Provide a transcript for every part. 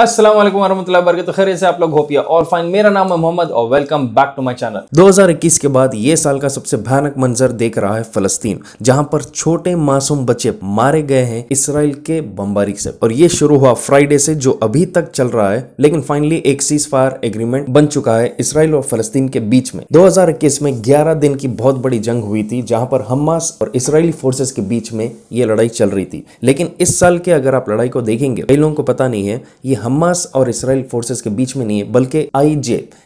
असलम वरहमल वर्क तो खैर से आप लोग होपिया और फाइन मेरा नाम है मोहम्मद और welcome back to my channel 2021 के बाद ये साल का सबसे भयानक मंजर देख रहा है फलस्तीन जहां पर छोटे मासूम बच्चे मारे गए हैं इसराइल के बमबारी से और ये शुरू हुआ फ्राइडे से जो अभी तक चल रहा है लेकिन फाइनली एक सीज फायर एग्रीमेंट बन चुका है इसराइल और फलस्तीन के बीच में दो में ग्यारह दिन की बहुत बड़ी जंग हुई थी जहाँ पर हमास और इसराइली फोर्सेज के बीच में ये लड़ाई चल रही थी लेकिन इस साल के अगर आप लड़ाई को देखेंगे कई लोगों को पता नहीं है ये हमास और इसराइल फोर्सेस के बीच में नहीं है बल्कि आई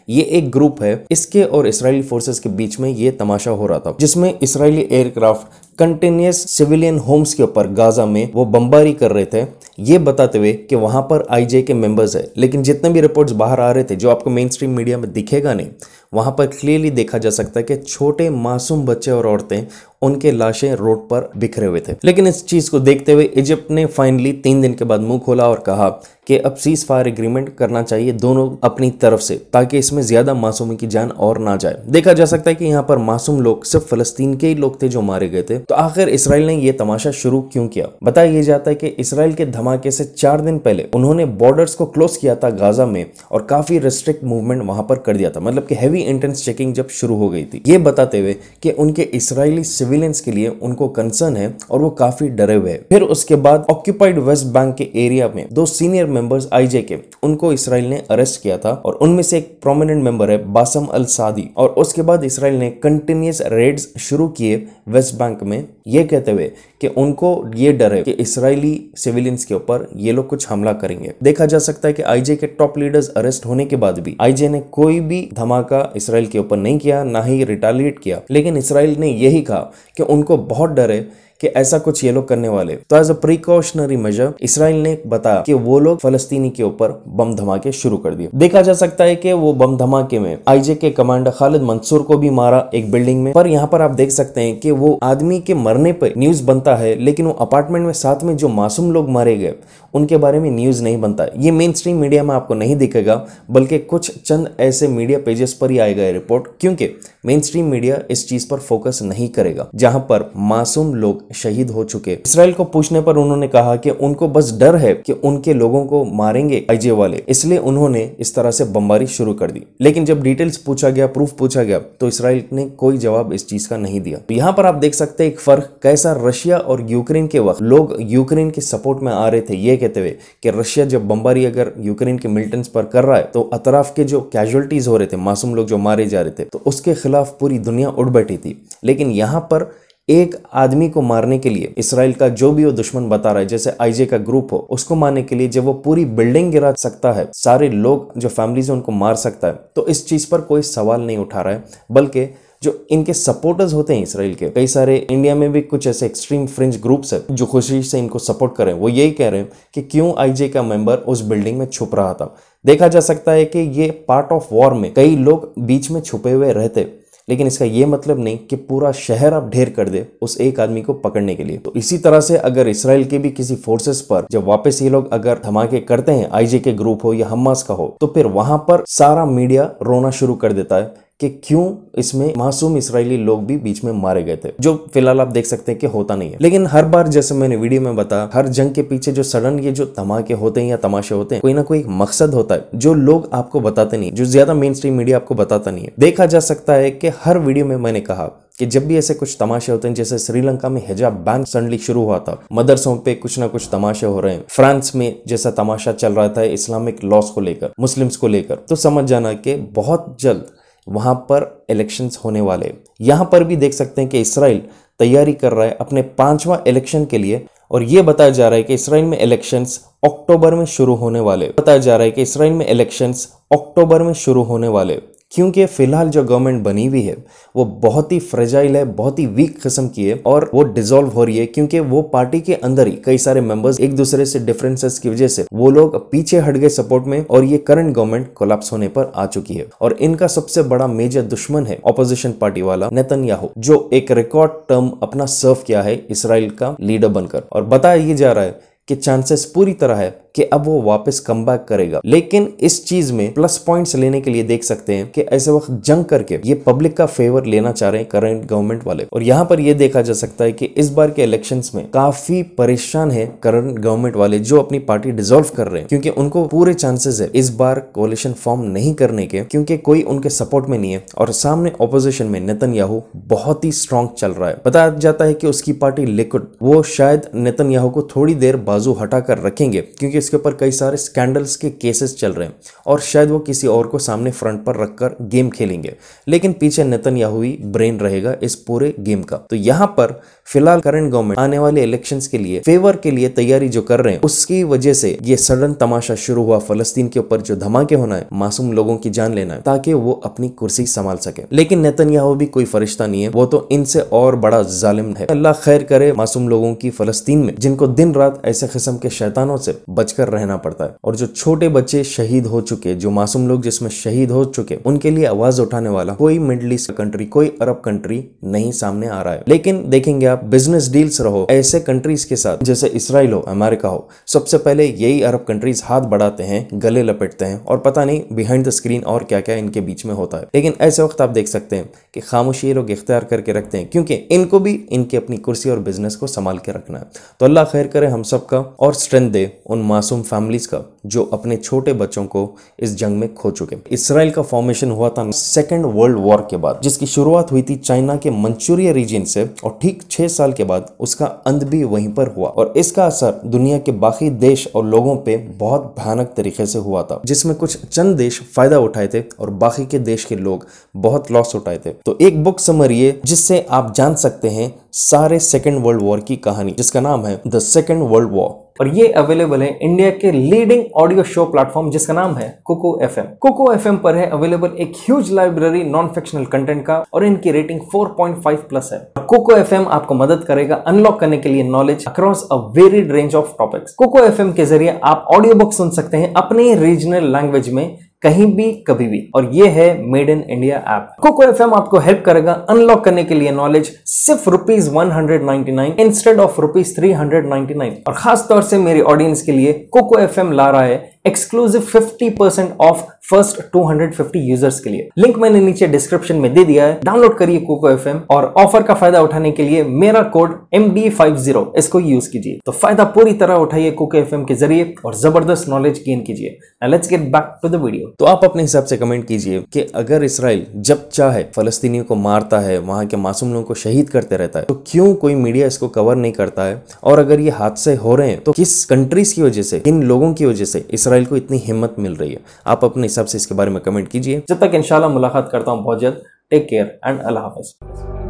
ये एक ग्रुप है इसके और इसराइली फोर्सेस के बीच में ये तमाशा हो रहा था जिसमें Israeli aircraft continuous civilian homes के ऊपर गाजा में वो बमबारी कर रहे थे ये बताते हुए कि वहां पर आईजे के मेंबर्स है लेकिन जितने भी रिपोर्ट्स बाहर आ रहे थे जो आपको मेन स्ट्रीम मीडिया में दिखेगा नहीं वहां पर क्लियरली देखा जा सकता है कि छोटे मासूम बच्चे और औरतें उनके लाशें रोड पर बिखरे हुए थे लेकिन इस चीज़ को देखते हुए इजिप्ट ने फाइनली तीन दिन के बाद मुंह खोला और कहा कि अब सीज फायर एग्रीमेंट करना चाहिए दोनों अपनी तरफ से ताकि इसमें ज़्यादा मासूमी की जान और ना जाए देखा जा सकता है कि यहाँ पर मासूम लोग सिर्फ फलस्तीन के ही लोग थे जो मारे गए थे तो आखिर इसराइल ने यह तमाशा शुरू क्यों किया बताया जाता है कि इसराइल के धमाके से चार दिन पहले उन्होंने बॉर्डर्स को क्लोज किया था गाजा में और काफी रिस्ट्रिक्ट मूवमेंट वहां पर कर दिया था मतलब कि हैवी इंटेंस चेकिंग जब शुरू हो गई थी ये बताते हुए कि उनके इसराइली सिविलियंस के लिए उनको कंसर्न है और वो काफी डरे हुए फिर उसके बाद ऑक्यूपाइड वेस्ट बैंक के एरिया में दो सीनियर मेंबर्स आईजे के उनको इसराइल ने अरेस्ट किया था और उनमें से एक प्रोमिनेंट मेंबर है बासम अल सादी और उसके बाद इसराइल ने कंटिन्यूस रेड्स शुरू किए वेस्ट बैंक में में ये कहते हुए कि उनको ये डर है कि इसराइली सिविलियंस के ऊपर ये लोग कुछ हमला करेंगे देखा जा सकता है कि आईजे के टॉप लीडर्स अरेस्ट होने के बाद भी आईजे ने कोई भी धमाका इसराइल के ऊपर नहीं किया ना ही रिटालिएट किया लेकिन इसराइल ने यही कहा कि उनको बहुत डर है कि ऐसा कुछ ये लोग करने वाले तो as a precautionary measure Israel ने बताया कि वो लोग फलस्तीनी के ऊपर बम धमाके शुरू कर दिए देखा जा सकता है कि वो बम धमाके में आईजे के कमांडर खालिद मंसूर को भी मारा एक बिल्डिंग में पर यहाँ पर आप देख सकते हैं कि वो आदमी के मरने पर न्यूज बनता है लेकिन वो अपार्टमेंट में साथ में जो मासूम लोग मारे गए उनके बारे में न्यूज नहीं बनता ये मेन स्ट्रीम मीडिया में आपको नहीं दिखेगा बल्कि कुछ चंद ऐसे मीडिया पेजेस पर ही आएगा ये रिपोर्ट क्योंकि मेन स्ट्रीम मीडिया इस चीज पर फोकस नहीं करेगा जहां पर मासूम लोग शहीद हो चुके इसराइल को पूछने पर उन्होंने कहा कि उनको बस डर है कि उनके लोगों को मारेंगे आईजे वाले इसलिए उन्होंने इस तरह से बमबारी शुरू कर दी लेकिन जब डिटेल्स पूछा गया प्रूफ पूछा गया तो इसराइल ने कोई जवाब इस चीज का नहीं दिया तो यहाँ पर आप देख सकते हैं एक फर्क कैसा रशिया और यूक्रेन के वक्त लोग यूक्रेन के सपोर्ट में आ रहे थे ये कहते हुए कि रशिया जब बमबारी अगर यूक्रेन के मिलिटेंट्स पर कर रहा है तो अतराफ के जो कैजुअलिटीज हो रहे थे मासूम लोग जो मारे जा रहे थे तो उसके खिलाफ पूरी दुनिया उठ बैठी थी लेकिन यहाँ पर एक आदमी को मारने के लिए इसराइल का जो भी वो दुश्मन बता रहा है जैसे आईजे का ग्रुप हो उसको मारने के लिए जब वो पूरी बिल्डिंग गिरा सकता है सारे लोग जो फैमिलीज है उनको मार सकता है तो इस चीज़ पर कोई सवाल नहीं उठा रहा है बल्कि जो इनके सपोर्टर्स होते हैं इसराइल के कई सारे इंडिया में भी कुछ ऐसे एक्सट्रीम फ्रिंज ग्रुप्स हैं जो खुशी से इनको सपोर्ट करें वो यही कह रहे हैं कि क्यों आईजे का मेंबर उस बिल्डिंग में छुप रहा था देखा जा सकता है कि ये पार्ट ऑफ वॉर में कई लोग बीच में छुपे हुए रहते लेकिन इसका यह मतलब नहीं कि पूरा शहर आप ढेर कर दे उस एक आदमी को पकड़ने के लिए तो इसी तरह से अगर इसराइल के भी किसी फोर्सेस पर जब वापस ये लोग अगर धमाके करते हैं आईजे के ग्रुप हो या हमास का हो तो फिर वहां पर सारा मीडिया रोना शुरू कर देता है कि क्यों इसमें मासूम इसराइली लोग भी बीच में मारे गए थे जो फिलहाल आप देख सकते हैं कि होता नहीं है लेकिन हर बार जैसे मैंने वीडियो में बताया हर जंग के पीछे जो सडन ये जो धमाके होते हैं या तमाशे होते हैं कोई ना कोई एक मकसद होता है जो लोग आपको बताते नहीं जो ज्यादा मेन स्ट्रीम मीडिया आपको बताता नहीं है देखा जा सकता है कि हर वीडियो में मैंने कहा कि जब भी ऐसे कुछ तमाशे होते हैं जैसे श्रीलंका में हिजाब बैन सडनली शुरू हुआ था मदरसों पे कुछ ना कुछ तमाशे हो रहे हैं फ्रांस में जैसा तमाशा चल रहा था इस्लामिक लॉस को लेकर मुस्लिम्स को लेकर तो समझ जाना कि बहुत जल्द वहाँ पर इलेक्शंस होने वाले यहाँ पर भी देख सकते हैं कि इसराइल तैयारी कर रहा है अपने पांचवा इलेक्शन के लिए और ये बताया जा रहा है कि इसराइल में इलेक्शंस अक्टूबर में शुरू होने वाले बताया जा रहा है कि इसराइल में इलेक्शंस अक्टूबर में शुरू होने वाले क्योंकि फिलहाल जो गवर्नमेंट बनी हुई है वो बहुत ही फ्रेजाइल है बहुत ही वीक किस्म की है और वो डिजोल्व हो रही है क्योंकि वो पार्टी के अंदर ही कई सारे मेंबर्स एक दूसरे से डिफरेंसेस की वजह से वो लोग पीछे हट गए सपोर्ट में और ये करंट गवर्नमेंट कोलैप्स होने पर आ चुकी है और इनका सबसे बड़ा मेजर दुश्मन है ऑपोजिशन पार्टी वाला नेतन जो एक रिकॉर्ड टर्म अपना सर्व किया है इसराइल का लीडर बनकर और बताया जा रहा है कि चांसेस पूरी तरह है कि अब वो वापस कम करेगा लेकिन इस चीज में प्लस पॉइंट्स लेने के लिए देख सकते हैं कि ऐसे वक्त जंग करके ये पब्लिक का फेवर लेना चाह रहे हैं करंट गवर्नमेंट वाले और यहाँ पर ये देखा जा सकता है कि इस बार के इलेक्शंस में काफी परेशान है करंट गवर्नमेंट वाले जो अपनी पार्टी डिजोल्व कर रहे हैं क्योंकि उनको पूरे चांसेस है इस बार कोलेशन फॉर्म नहीं करने के क्योंकि कोई उनके सपोर्ट में नहीं है और सामने ऑपोजिशन में नितन बहुत ही स्ट्रांग चल रहा है बताया जाता है कि उसकी पार्टी लिक्विड वो शायद नितन को थोड़ी देर बाजू तराजू हटा कर रखेंगे क्योंकि इसके ऊपर कई सारे स्कैंडल्स के केसेस चल रहे हैं और शायद वो किसी और को सामने फ्रंट पर रखकर गेम खेलेंगे लेकिन पीछे नितन याहुई ब्रेन रहेगा इस पूरे गेम का तो यहाँ पर फिलहाल करंट गवर्नमेंट आने वाले इलेक्शन के लिए फेवर के लिए तैयारी जो कर रहे हैं उसकी वजह से ये सडन तमाशा शुरू हुआ फलस्तीन के ऊपर जो धमाके होना है मासूम लोगों की जान लेना है ताकि वो अपनी कुर्सी संभाल सके लेकिन नेतन भी कोई फरिश्ता नहीं है वो तो इनसे और बड़ा जालिम है अल्लाह खैर करे मासूम लोगों की फलस्तीन में जिनको दिन रात ऐसे ऐसे किस्म के शैतानों से बचकर रहना पड़ता है और जो छोटे बच्चे शहीद हो चुके जो मासूम लोग जिसमें शहीद हो चुके उनके लिए आवाज उठाने वाला कोई मिडल ईस्ट कंट्री कोई अरब कंट्री नहीं सामने आ रहा है लेकिन देखेंगे आप बिजनेस डील्स रहो ऐसे कंट्रीज के साथ जैसे इसराइल हो अमेरिका हो सबसे पहले यही अरब कंट्रीज हाथ बढ़ाते हैं गले लपेटते हैं और पता नहीं बिहाइंड द स्क्रीन और क्या क्या इनके बीच में होता है लेकिन ऐसे वक्त आप देख सकते हैं कि खामोशी ये लोग इख्तियार करके रखते हैं क्योंकि इनको भी इनके अपनी कुर्सी और बिजनेस को संभाल के रखना है तो अल्लाह खैर करे हम सब का और स्ट्रेंथ दे उन मासूम फैमिलीज का जो अपने छोटे बच्चों को इस जंग में खो चुके इसराइल का फॉर्मेशन हुआ था सेकेंड वर्ल्ड वॉर के बाद जिसकी शुरुआत हुई थी चाइना के मंचूरिया रीजन से और ठीक छह साल के बाद उसका अंत भी वहीं पर हुआ और इसका असर दुनिया के बाकी देश और लोगों पे बहुत भयानक तरीके से हुआ था जिसमें कुछ चंद देश फायदा उठाए थे और बाकी के देश के लोग बहुत लॉस उठाए थे तो एक बुक समरी है जिससे आप जान सकते हैं सारे सेकेंड वर्ल्ड वॉर की कहानी जिसका नाम है द सेकेंड वर्ल्ड वॉर और ये अवेलेबल है इंडिया के लीडिंग ऑडियो शो प्लेटफॉर्म जिसका नाम है Koko F M Koko F M पर है अवेलेबल एक huge library non fictional content का और इनकी रेटिंग 4.5 प्लस है कोको एफ एम आपको मदद करेगा अनलॉक करने के लिए knowledge across a varied range of topics Koko F M के जरिए आप ऑडियो बुक सुन सकते हैं अपने रीजनल लैंग्वेज में कहीं भी कभी भी और ये है made in India app Koko F आपको हेल्प करेगा अनलॉक करने के लिए नॉलेज सिर्फ rupees one hundred ninety nine instead of rupees three hundred ninety nine और खासतौर से मेरी ऑडियंस के लिए कोको एफ ला रहा है exclusive 50% percent off first 250 users के लिए लिंक मैंने नीचे डिस्क्रिप्शन में दे दिया है डाउनलोड करिए कोको एफ और ऑफर का फायदा उठाने के लिए मेरा कोड एम इसको यूज कीजिए तो फायदा पूरी तरह उठाइए कोको एफ के जरिए और जबरदस्त नॉलेज गेन कीजिए let's get back to video तो आप अपने हिसाब से कमेंट कीजिए कि अगर इसराइल जब चाहे फलस्तीनियों को मारता है वहां के मासूम लोगों को शहीद करते रहता है तो क्यों कोई मीडिया इसको कवर नहीं करता है और अगर ये हादसे हो रहे हैं तो किस कंट्रीज की वजह से किन लोगों की वजह से इसराइल इसराइल को इतनी हिम्मत मिल रही है आप अपने हिसाब से इसके बारे में कमेंट कीजिए जब तक इनशाला मुलाकात करता हूँ बहुत जल्द टेक केयर एंड अल्लाह हाफिज़